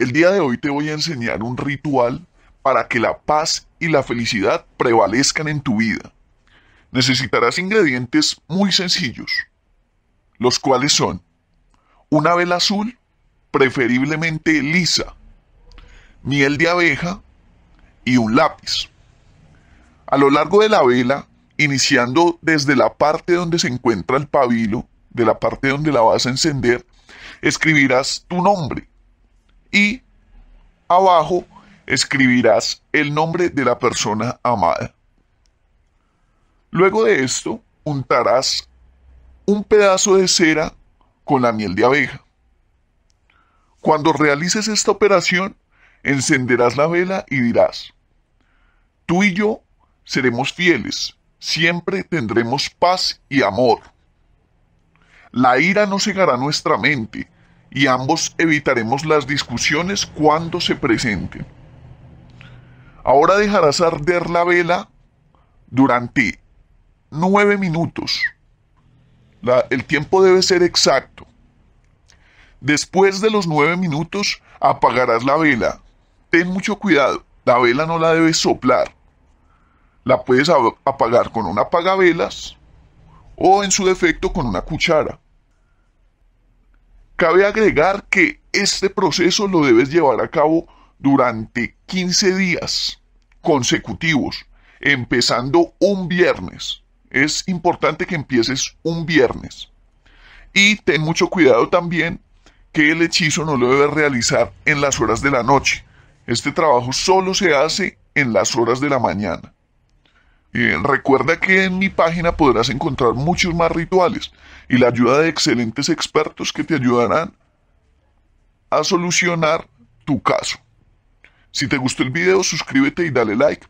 El día de hoy te voy a enseñar un ritual para que la paz y la felicidad prevalezcan en tu vida. Necesitarás ingredientes muy sencillos, los cuales son una vela azul, preferiblemente lisa, miel de abeja y un lápiz. A lo largo de la vela, iniciando desde la parte donde se encuentra el pabilo, de la parte donde la vas a encender, escribirás tu nombre, y abajo escribirás el nombre de la persona amada. Luego de esto, untarás un pedazo de cera con la miel de abeja. Cuando realices esta operación, encenderás la vela y dirás, tú y yo seremos fieles, siempre tendremos paz y amor. La ira no cegará nuestra mente, y ambos evitaremos las discusiones cuando se presenten. Ahora dejarás arder la vela durante nueve minutos. el tiempo debe ser exacto. Después de los nueve minutos apagarás la vela. Ten mucho cuidado, la vela no la debes soplar. La puedes apagar con un apagavelas o en su defecto con una cuchara. Cabe agregar que este proceso lo debes llevar a cabo durante 15 días consecutivos, empezando un viernes. Es importante que empieces un viernes. Y ten mucho cuidado también que el hechizo no lo debes realizar en las horas de la noche. Este trabajo solo se hace en las horas de la mañana. Eh, recuerda que en mi página podrás encontrar muchos más rituales y la ayuda de excelentes expertos que te ayudarán a solucionar tu caso. Si te gustó el video, suscríbete y dale like.